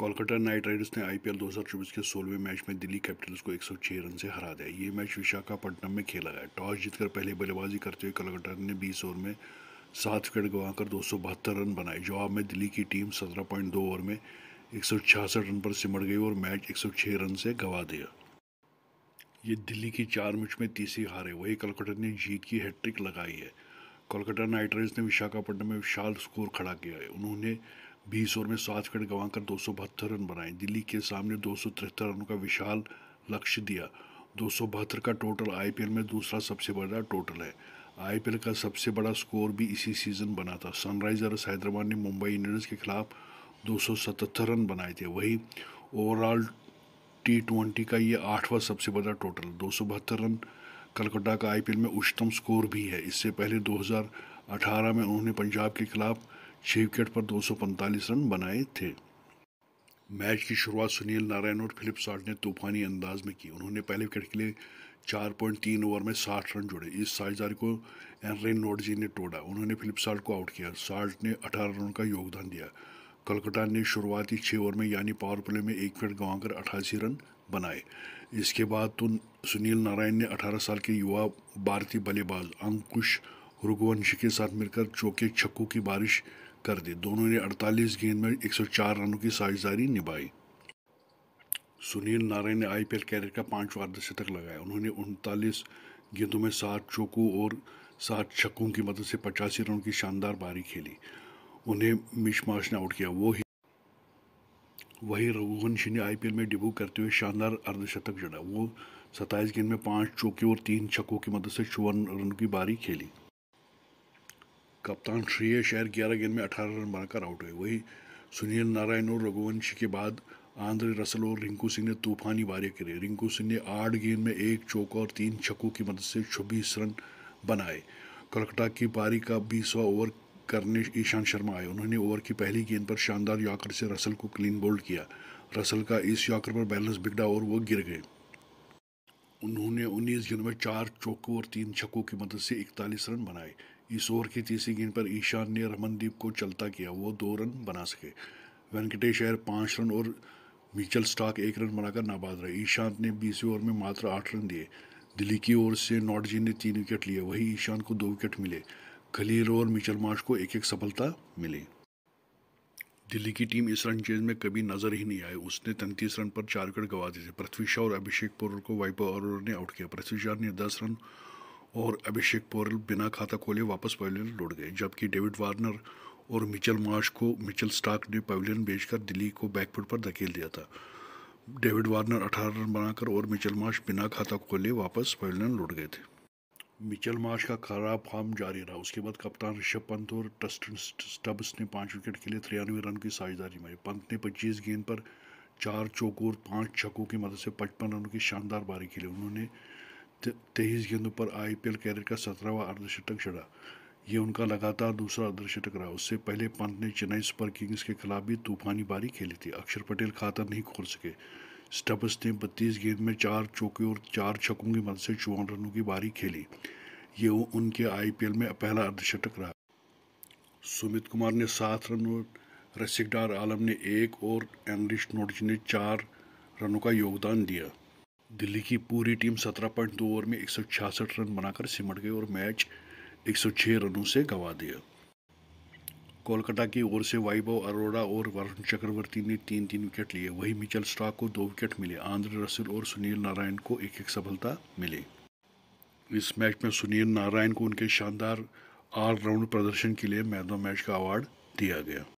Kolkata Knight Riders ने IPL 2024 के सोलहवें मैच में दिल्ली कैपिटल्स को 106 रन से हरा दिया ये मैच विशाखापट्टनम में खेला गया टॉस जीतकर पहले बल्लेबाजी करते हुए कोलकाता ने 20 ओवर में सात विकेट गंवाकर दो रन बनाए जवाब में दिल्ली की टीम 17.2 ओवर में एक रन पर सिमट गई और मैच एक रन से गंवा दिया ये दिल्ली की चार मैच में तीसरी हार है वही कोलकाता ने जीत की हैट्रिक लगाई है कोलकाता नाइट राइडर्स ने विशाखापट्टनम में विशाल स्कोर खड़ा किया है उन्होंने बीस ओवर में सात विकेट गंवाकर दो रन बनाए दिल्ली के सामने दो रनों का विशाल लक्ष्य दिया दो का टोटल आईपीएल में दूसरा सबसे बड़ा टोटल है आईपीएल का सबसे बड़ा स्कोर भी इसी सीज़न बना था सनराइजर्स हैदराबाद ने मुंबई इंडियंस के खिलाफ 277 रन बनाए थे वही ओवरऑल टी ट्वेंटी का ये आठवां सबसे बड़ा टोटल दो रन कलकत्ता का आईपीएल में उच्चतम स्कोर भी है इससे पहले 2018 में उन्होंने पंजाब के खिलाफ छः विकेट पर 245 रन बनाए थे मैच की शुरुआत सुनील नारायण और फिलिप साठ ने तूफानी अंदाज में की उन्होंने पहले विकेट के लिए 4.3 ओवर में 60 रन जोड़े इस साझेदारी को एनरेन नोडजी ने तोड़ा उन्होंने फिलिप साल्ट को आउट किया साल्ट ने 18 रन का योगदान दिया कलकत्ता ने शुरुआती छः ओवर में यानी पावर प्ले में एक विकेट गंवाकर अठासी रन बनाए इसके बाद तो सुनील नारायण ने 18 साल के युवा भारतीय बल्लेबाज अंकुश रघुवंशी के साथ मिलकर चौके छक्कों की बारिश कर दी दोनों ने 48 गेंद में 104 रनों की साझेदारी निभाई सुनील नारायण ने आईपीएल कैरियर का पांचवा अर्धशतक लगाया उन्होंने उनतालीस गेंदों में सात चौकों और सात छक्कों की मदद से पचासी रनों की शानदार बारी खेली उन्हें मिशमाश ने आउट किया वो ही वही रघुवंशी ने आईपीएल में डिब्यू करते हुए शानदार अर्धशतक जड़ा वो सत्ताईस गेंद में पाँच चौके और तीन छक्कों की मदद से चौवन रनों की बारी खेली कप्तान श्रेय शहर ग्यारह गेंद में अठारह रन बनाकर आउट हुए वहीं सुनील नारायण और रघुवंशी के बाद आंध्र रसल और रिंकू सिंह ने तूफानी वारे करे रिंकू सिंह ने आठ गेंद में एक चौका और तीन छक्कों की मदद से छब्बीस रन बनाए कलकत्ता की पारी का बीसवा ओवर करने ईशांत शर्मा आए उन्होंने ओवर की पहली गेंद पर शानदार यॉकर से रसल को क्लीन बोल्ड किया रसल का इस यॉकर पर बैलेंस बिगड़ा और वह गिर गए उन्होंने 19 गेंद में चार चौकों और तीन छक्कों की मदद से 41 रन बनाए इस ओवर की तीसरी गेंद पर ईशान ने रमनदीप को चलता किया वो दो रन बना सके वेंकटेश अयर पाँच रन और मिचल स्टॉक एक रन बनाकर नाबाद रहे ईशांत ने बीसवें ओवर में मात्र आठ रन दिए दिल्ली की ओर से नॉटजी ने तीन विकेट लिए वहीं ईशांत को दो विकेट मिले खलील और मिचल मार्श को एक एक सफलता मिली दिल्ली की टीम इस रन चेज में कभी नजर ही नहीं आई उसने तैंतीस रन पर चार विकेट गंवा दिए थे पृथ्वी शाह और अभिषेक पोरल को वाइपर और ने आउट किया पृथ्वी शाह ने दस रन और अभिषेक पोरल बिना खाता खोले वापस पवेलियन लौट गए जबकि डेविड वार्नर और मिचल मार्श को मिचल स्टार्क ने पवेलियन बेचकर दिल्ली को बैकफुट पर धकेल दिया था डेविड वार्नर 18 रन बनाकर और मिचल मार्श बिना खाता खोले वापस पवेलियन लौट गए थे मिचल मार्श का खराब फॉर्म जारी रहा उसके बाद कप्तान ऋषभ पंत और टस्ट स्टब्स ने पाँच विकेट के लिए तिरानवे रन की साझेदारी मारी पंत ने पच्चीस गेंद पर चार चौकों और पाँच छक्कों की मदद से पचपन रनों की शानदार बारी खेली उन्होंने तेईस गेंदों पर आईपीएल कैरियर का सत्रहवा अर्धशतक छड़ा ये उनका लगातार दूसरा अर्धशतक रहा उससे पहले पंत ने चेन्नई सुपर किंग्स के खिलाफ भी तूफानी बारी खेली थी अक्षर पटेल खाता नहीं खोल सके स्टब्स ने बत्तीस गेंद में चार चौके और चार छक्कों की मदद से चौवन रनों की बारी खेली ये उनके आईपीएल में पहला अर्धशतक रहा सुमित कुमार ने सात रन और रसिकडार आलम ने एक और एनरिश नोटज ने चार रनों का योगदान दिया दिल्ली की पूरी टीम सत्रह पॉइंट दो ओवर में एक रन बनाकर सिमट गई और मैच 106 रनों से गंवा दिया कोलकाता की ओर से वाइभव अरोड़ा और वरुण चक्रवर्ती ने तीन तीन विकेट लिए वहीं मिचल स्टॉक को दो विकेट मिले आंध्र रसिल और सुनील नारायण को एक एक सफलता मिली इस मैच में सुनील नारायण को उनके शानदार ऑलराउंड प्रदर्शन के लिए मैन ऑफ मैच का अवार्ड दिया गया